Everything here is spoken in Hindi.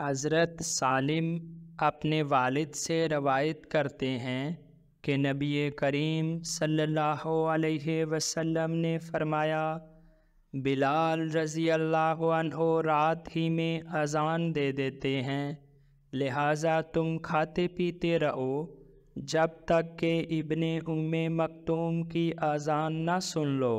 हज़रत सालिम अपने वालिद से रवायत करते हैं कि नबी करीम सल्लल्लाहु अलैहि वसल्लम ने फरमाया बिलाल रज़ी अल्लाह रात ही में अजान दे देते हैं लिहाजा तुम खाते पीते रहो जब तक के इबन उम मकतूम की अजान न सुन लो